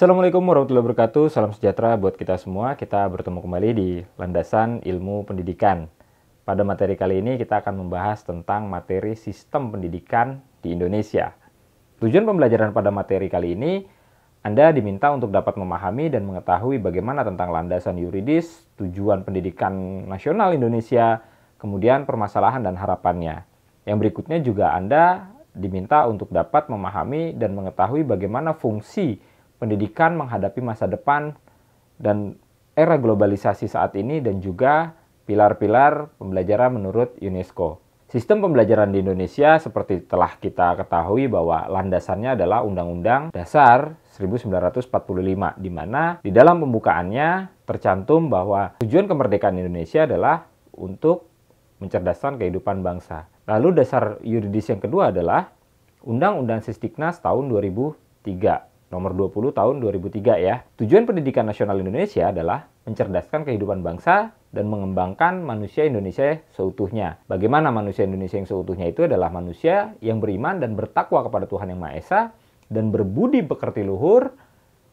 Assalamualaikum warahmatullahi wabarakatuh, salam sejahtera buat kita semua. Kita bertemu kembali di Landasan Ilmu Pendidikan. Pada materi kali ini kita akan membahas tentang materi sistem pendidikan di Indonesia. Tujuan pembelajaran pada materi kali ini, Anda diminta untuk dapat memahami dan mengetahui bagaimana tentang landasan yuridis, tujuan pendidikan nasional Indonesia, kemudian permasalahan dan harapannya. Yang berikutnya juga Anda diminta untuk dapat memahami dan mengetahui bagaimana fungsi pendidikan menghadapi masa depan dan era globalisasi saat ini dan juga pilar-pilar pembelajaran menurut UNESCO. Sistem pembelajaran di Indonesia seperti telah kita ketahui bahwa landasannya adalah Undang-Undang Dasar 1945 di mana di dalam pembukaannya tercantum bahwa tujuan kemerdekaan Indonesia adalah untuk mencerdaskan kehidupan bangsa. Lalu dasar yuridis yang kedua adalah Undang-Undang Sisdiknas tahun 2003 nomor 20 tahun 2003 ya. Tujuan pendidikan nasional Indonesia adalah mencerdaskan kehidupan bangsa dan mengembangkan manusia Indonesia seutuhnya. Bagaimana manusia Indonesia yang seutuhnya itu adalah manusia yang beriman dan bertakwa kepada Tuhan Yang Maha Esa dan berbudi pekerti luhur,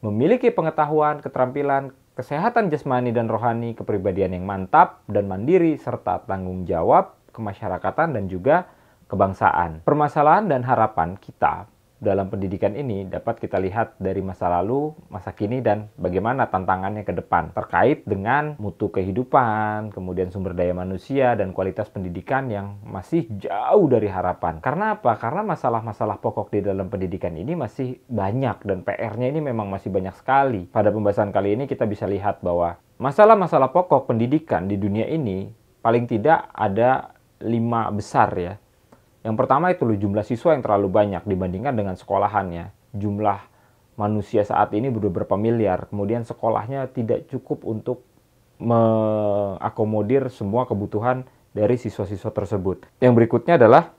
memiliki pengetahuan, keterampilan, kesehatan jasmani dan rohani, kepribadian yang mantap dan mandiri serta tanggung jawab kemasyarakatan dan juga kebangsaan. Permasalahan dan harapan kita dalam pendidikan ini dapat kita lihat dari masa lalu, masa kini, dan bagaimana tantangannya ke depan terkait dengan mutu kehidupan, kemudian sumber daya manusia, dan kualitas pendidikan yang masih jauh dari harapan. Karena apa? Karena masalah-masalah pokok di dalam pendidikan ini masih banyak dan PR-nya ini memang masih banyak sekali. Pada pembahasan kali ini kita bisa lihat bahwa masalah-masalah pokok pendidikan di dunia ini paling tidak ada lima besar ya yang pertama itu loh, jumlah siswa yang terlalu banyak dibandingkan dengan sekolahannya. Jumlah manusia saat ini beberapa miliar, kemudian sekolahnya tidak cukup untuk mengakomodir semua kebutuhan dari siswa-siswa tersebut. Yang berikutnya adalah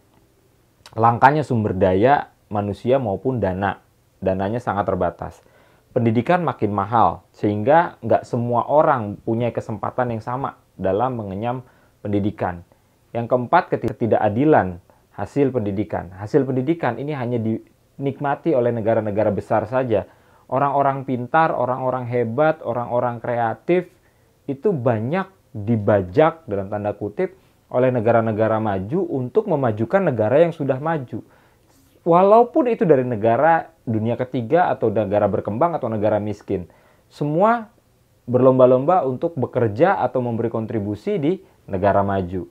langkahnya sumber daya manusia maupun dana. Dananya sangat terbatas. Pendidikan makin mahal, sehingga nggak semua orang punya kesempatan yang sama dalam mengenyam pendidikan. Yang keempat, ketidakadilan hasil pendidikan. Hasil pendidikan ini hanya dinikmati oleh negara-negara besar saja. Orang-orang pintar, orang-orang hebat, orang-orang kreatif itu banyak dibajak dalam tanda kutip oleh negara-negara maju untuk memajukan negara yang sudah maju. Walaupun itu dari negara dunia ketiga atau negara berkembang atau negara miskin, semua berlomba-lomba untuk bekerja atau memberi kontribusi di negara maju.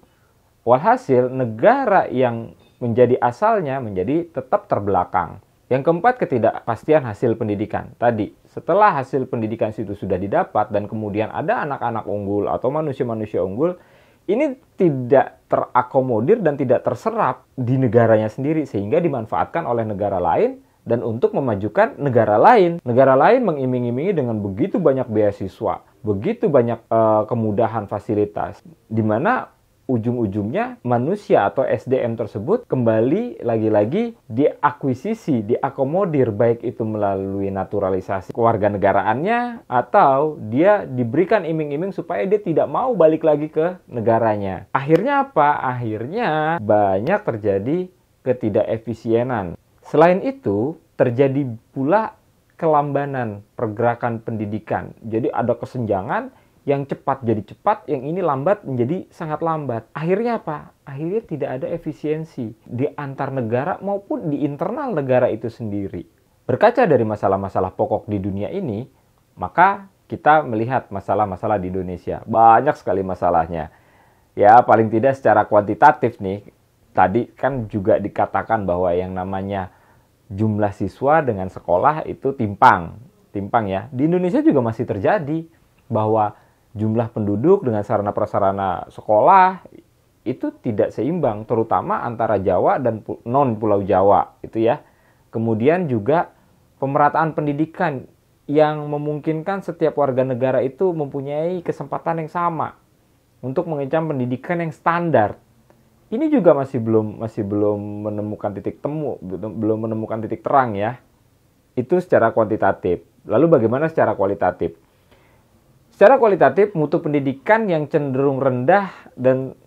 Walhasil negara yang menjadi asalnya menjadi tetap terbelakang. Yang keempat ketidakpastian hasil pendidikan. Tadi setelah hasil pendidikan situ sudah didapat dan kemudian ada anak-anak unggul atau manusia-manusia unggul, ini tidak terakomodir dan tidak terserap di negaranya sendiri sehingga dimanfaatkan oleh negara lain dan untuk memajukan negara lain. Negara lain mengiming-imingi dengan begitu banyak beasiswa, begitu banyak uh, kemudahan fasilitas di mana ujung-ujungnya manusia atau SDM tersebut kembali lagi-lagi diakuisisi, diakomodir baik itu melalui naturalisasi kewarganegaraannya atau dia diberikan iming-iming supaya dia tidak mau balik lagi ke negaranya. Akhirnya apa? Akhirnya banyak terjadi ketidakefisienan. Selain itu, terjadi pula kelambanan pergerakan pendidikan. Jadi ada kesenjangan yang cepat jadi cepat, yang ini lambat menjadi sangat lambat. Akhirnya apa? Akhirnya tidak ada efisiensi di antar negara maupun di internal negara itu sendiri. Berkaca dari masalah-masalah pokok di dunia ini, maka kita melihat masalah-masalah di Indonesia. Banyak sekali masalahnya. Ya, paling tidak secara kuantitatif nih, tadi kan juga dikatakan bahwa yang namanya jumlah siswa dengan sekolah itu timpang. Timpang ya. Di Indonesia juga masih terjadi bahwa jumlah penduduk dengan sarana prasarana sekolah itu tidak seimbang terutama antara Jawa dan non Pulau Jawa itu ya. Kemudian juga pemerataan pendidikan yang memungkinkan setiap warga negara itu mempunyai kesempatan yang sama untuk mengecam pendidikan yang standar. Ini juga masih belum masih belum menemukan titik temu, belum menemukan titik terang ya. Itu secara kuantitatif. Lalu bagaimana secara kualitatif? Secara kualitatif, mutu pendidikan yang cenderung rendah dan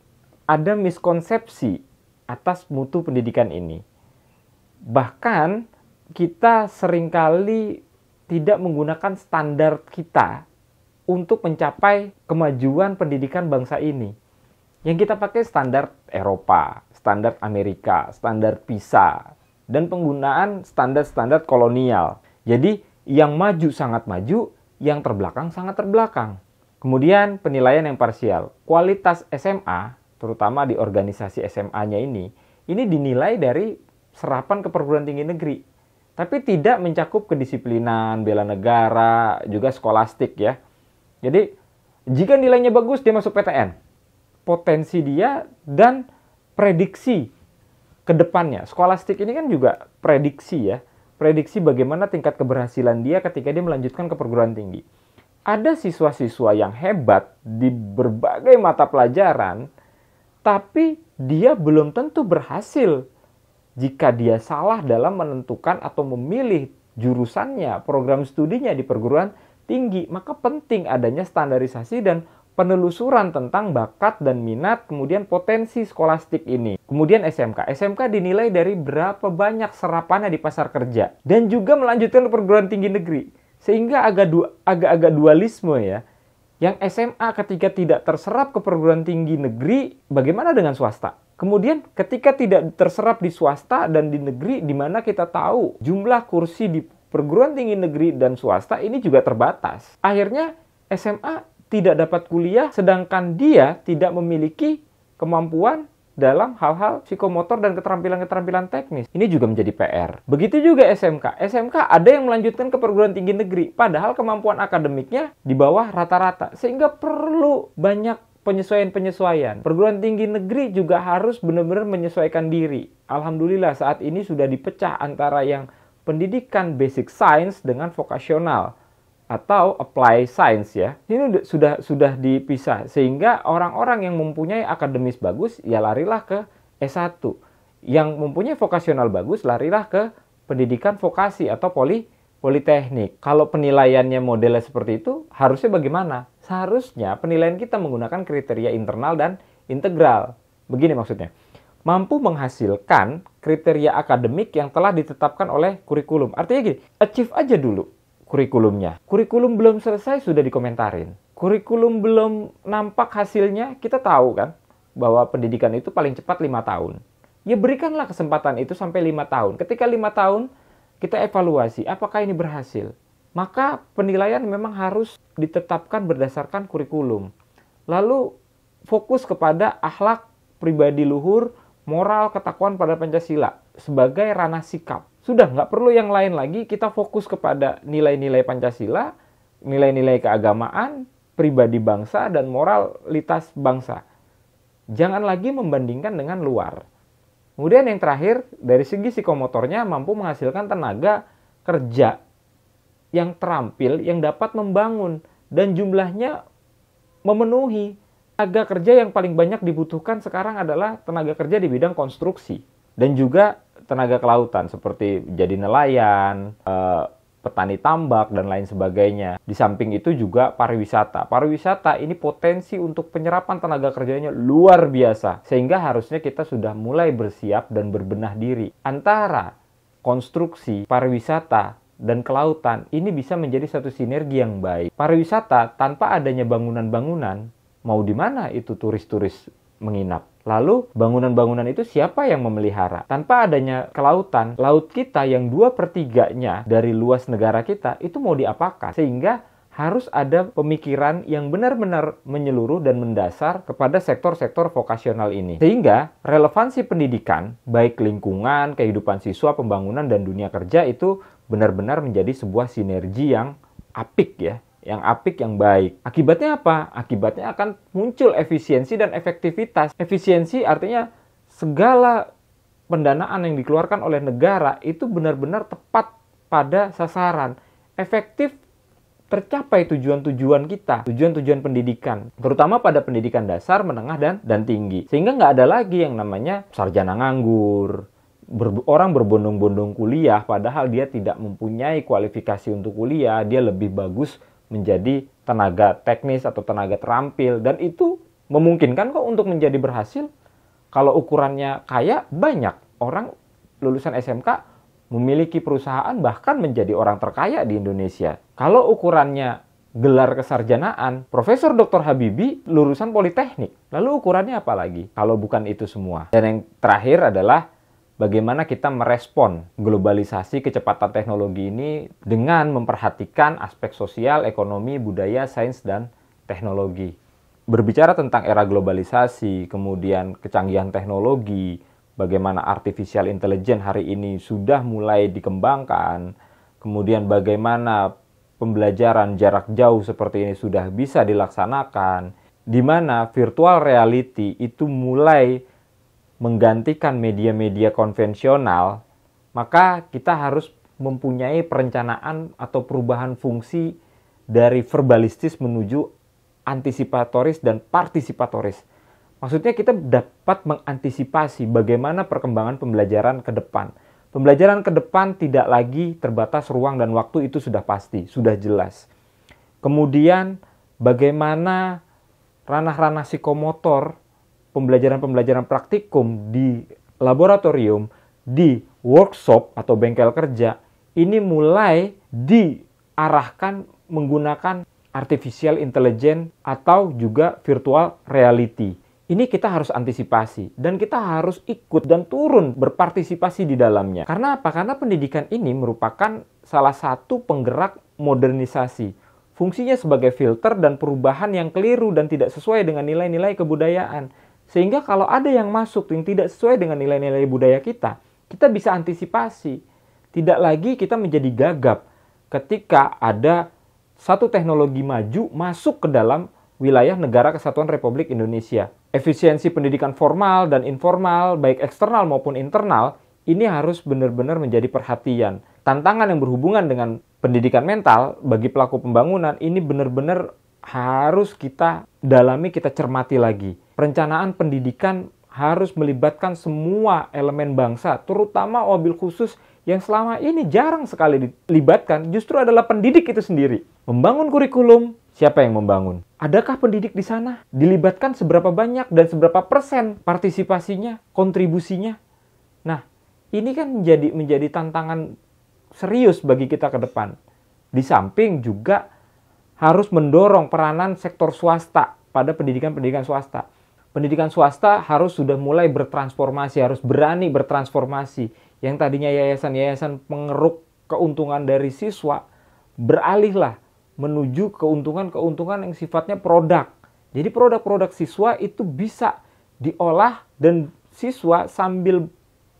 ada miskonsepsi atas mutu pendidikan ini. Bahkan kita seringkali tidak menggunakan standar kita untuk mencapai kemajuan pendidikan bangsa ini. Yang kita pakai standar Eropa, standar Amerika, standar PISA, dan penggunaan standar-standar kolonial. Jadi yang maju sangat maju, yang terbelakang sangat terbelakang. Kemudian penilaian yang parsial. Kualitas SMA, terutama di organisasi SMA-nya ini, ini dinilai dari serapan ke perguruan tinggi negeri. Tapi tidak mencakup kedisiplinan, bela negara, juga skolastik ya. Jadi, jika nilainya bagus, dia masuk PTN. Potensi dia dan prediksi ke depannya. Skolastik ini kan juga prediksi ya prediksi bagaimana tingkat keberhasilan dia ketika dia melanjutkan ke perguruan tinggi. Ada siswa-siswa yang hebat di berbagai mata pelajaran, tapi dia belum tentu berhasil jika dia salah dalam menentukan atau memilih jurusannya, program studinya di perguruan tinggi. Maka penting adanya standarisasi dan penelusuran tentang bakat dan minat, kemudian potensi skolastik ini. Kemudian SMK. SMK dinilai dari berapa banyak serapannya di pasar kerja. Dan juga melanjutkan perguruan tinggi negeri. Sehingga agak-agak dualisme ya. Yang SMA ketika tidak terserap ke perguruan tinggi negeri, bagaimana dengan swasta? Kemudian ketika tidak terserap di swasta dan di negeri, di mana kita tahu jumlah kursi di perguruan tinggi negeri dan swasta ini juga terbatas. Akhirnya SMA tidak dapat kuliah sedangkan dia tidak memiliki kemampuan dalam hal-hal psikomotor dan keterampilan-keterampilan teknis. Ini juga menjadi PR. Begitu juga SMK. SMK ada yang melanjutkan ke perguruan tinggi negeri, padahal kemampuan akademiknya di bawah rata-rata, sehingga perlu banyak penyesuaian-penyesuaian. Perguruan tinggi negeri juga harus benar-benar menyesuaikan diri. Alhamdulillah saat ini sudah dipecah antara yang pendidikan basic science dengan vokasional atau apply science ya. Ini sudah sudah dipisah sehingga orang-orang yang mempunyai akademis bagus ya larilah ke S1. Yang mempunyai vokasional bagus larilah ke pendidikan vokasi atau poli politeknik. Kalau penilaiannya modelnya seperti itu, harusnya bagaimana? Seharusnya penilaian kita menggunakan kriteria internal dan integral. Begini maksudnya. Mampu menghasilkan kriteria akademik yang telah ditetapkan oleh kurikulum. Artinya gini, achieve aja dulu kurikulumnya. Kurikulum belum selesai sudah dikomentarin. Kurikulum belum nampak hasilnya, kita tahu kan bahwa pendidikan itu paling cepat lima tahun. Ya berikanlah kesempatan itu sampai lima tahun. Ketika lima tahun kita evaluasi apakah ini berhasil. Maka penilaian memang harus ditetapkan berdasarkan kurikulum. Lalu fokus kepada akhlak pribadi luhur, moral ketakuan pada Pancasila sebagai ranah sikap sudah nggak perlu yang lain lagi kita fokus kepada nilai-nilai Pancasila nilai-nilai keagamaan pribadi bangsa dan moralitas bangsa jangan lagi membandingkan dengan luar kemudian yang terakhir dari segi psikomotornya mampu menghasilkan tenaga kerja yang terampil yang dapat membangun dan jumlahnya memenuhi tenaga kerja yang paling banyak dibutuhkan sekarang adalah tenaga kerja di bidang konstruksi dan juga tenaga kelautan seperti jadi nelayan, eh, petani tambak dan lain sebagainya. Di samping itu juga pariwisata. Pariwisata ini potensi untuk penyerapan tenaga kerjanya luar biasa sehingga harusnya kita sudah mulai bersiap dan berbenah diri antara konstruksi pariwisata dan kelautan ini bisa menjadi satu sinergi yang baik. Pariwisata tanpa adanya bangunan-bangunan mau di mana itu turis-turis menginap? Lalu bangunan-bangunan itu siapa yang memelihara? Tanpa adanya kelautan, laut kita yang dua per tiganya dari luas negara kita itu mau diapakan? Sehingga harus ada pemikiran yang benar-benar menyeluruh dan mendasar kepada sektor-sektor vokasional ini. Sehingga relevansi pendidikan, baik lingkungan, kehidupan siswa, pembangunan, dan dunia kerja itu benar-benar menjadi sebuah sinergi yang apik ya yang apik, yang baik. Akibatnya apa? Akibatnya akan muncul efisiensi dan efektivitas. Efisiensi artinya segala pendanaan yang dikeluarkan oleh negara itu benar-benar tepat pada sasaran. Efektif tercapai tujuan-tujuan kita, tujuan-tujuan pendidikan, terutama pada pendidikan dasar, menengah, dan dan tinggi. Sehingga nggak ada lagi yang namanya sarjana nganggur, ber, orang berbondong-bondong kuliah padahal dia tidak mempunyai kualifikasi untuk kuliah, dia lebih bagus menjadi tenaga teknis atau tenaga terampil dan itu memungkinkan kok untuk menjadi berhasil kalau ukurannya kaya banyak orang lulusan SMK memiliki perusahaan bahkan menjadi orang terkaya di Indonesia. Kalau ukurannya gelar kesarjanaan, Profesor Dr. Habibi lulusan politeknik. Lalu ukurannya apa lagi? Kalau bukan itu semua. Dan yang terakhir adalah bagaimana kita merespon globalisasi kecepatan teknologi ini dengan memperhatikan aspek sosial, ekonomi, budaya, sains, dan teknologi. Berbicara tentang era globalisasi, kemudian kecanggihan teknologi, bagaimana artificial intelligence hari ini sudah mulai dikembangkan, kemudian bagaimana pembelajaran jarak jauh seperti ini sudah bisa dilaksanakan, di mana virtual reality itu mulai menggantikan media-media konvensional, maka kita harus mempunyai perencanaan atau perubahan fungsi dari verbalistis menuju antisipatoris dan partisipatoris. Maksudnya kita dapat mengantisipasi bagaimana perkembangan pembelajaran ke depan. Pembelajaran ke depan tidak lagi terbatas ruang dan waktu itu sudah pasti, sudah jelas. Kemudian bagaimana ranah-ranah psikomotor pembelajaran-pembelajaran praktikum di laboratorium, di workshop atau bengkel kerja ini mulai diarahkan menggunakan artificial intelligence atau juga virtual reality. Ini kita harus antisipasi dan kita harus ikut dan turun berpartisipasi di dalamnya. Karena apa? Karena pendidikan ini merupakan salah satu penggerak modernisasi. Fungsinya sebagai filter dan perubahan yang keliru dan tidak sesuai dengan nilai-nilai kebudayaan sehingga kalau ada yang masuk yang tidak sesuai dengan nilai-nilai budaya kita, kita bisa antisipasi. Tidak lagi kita menjadi gagap ketika ada satu teknologi maju masuk ke dalam wilayah negara kesatuan Republik Indonesia. Efisiensi pendidikan formal dan informal, baik eksternal maupun internal, ini harus benar-benar menjadi perhatian. Tantangan yang berhubungan dengan pendidikan mental bagi pelaku pembangunan ini benar-benar harus kita dalami, kita cermati lagi. Perencanaan pendidikan harus melibatkan semua elemen bangsa, terutama mobil khusus yang selama ini jarang sekali dilibatkan justru adalah pendidik itu sendiri. Membangun kurikulum, siapa yang membangun? Adakah pendidik di sana? Dilibatkan seberapa banyak dan seberapa persen partisipasinya, kontribusinya? Nah, ini kan menjadi menjadi tantangan serius bagi kita ke depan. Di samping juga harus mendorong peranan sektor swasta pada pendidikan-pendidikan swasta. Pendidikan swasta harus sudah mulai bertransformasi, harus berani bertransformasi. Yang tadinya yayasan-yayasan pengeruk keuntungan dari siswa, beralihlah menuju keuntungan-keuntungan yang sifatnya produk. Jadi produk-produk siswa itu bisa diolah dan siswa sambil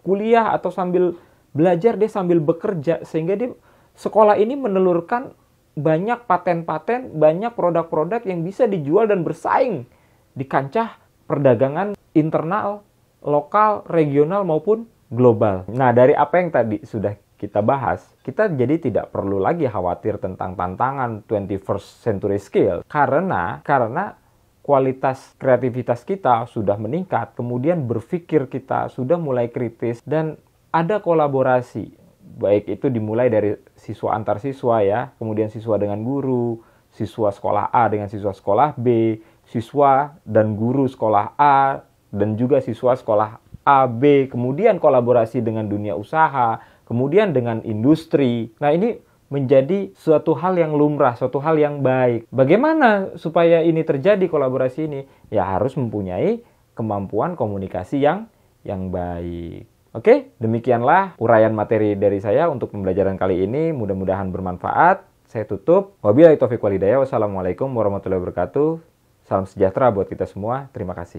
kuliah atau sambil belajar dia sambil bekerja sehingga dia sekolah ini menelurkan banyak paten-paten, banyak produk-produk yang bisa dijual dan bersaing di kancah perdagangan internal, lokal, regional maupun global. Nah, dari apa yang tadi sudah kita bahas, kita jadi tidak perlu lagi khawatir tentang tantangan 21st century skill karena karena kualitas kreativitas kita sudah meningkat, kemudian berpikir kita sudah mulai kritis dan ada kolaborasi, baik itu dimulai dari siswa antar siswa ya, kemudian siswa dengan guru, siswa sekolah A dengan siswa sekolah B, siswa dan guru sekolah A dan juga siswa sekolah A B, kemudian kolaborasi dengan dunia usaha, kemudian dengan industri. Nah, ini menjadi suatu hal yang lumrah, suatu hal yang baik. Bagaimana supaya ini terjadi kolaborasi ini? Ya harus mempunyai kemampuan komunikasi yang yang baik. Oke, demikianlah uraian materi dari saya untuk pembelajaran kali ini. Mudah-mudahan bermanfaat. Saya tutup. Wabillahi taufiq walhidayah. Wassalamualaikum warahmatullahi wabarakatuh. Salam sejahtera buat kita semua. Terima kasih.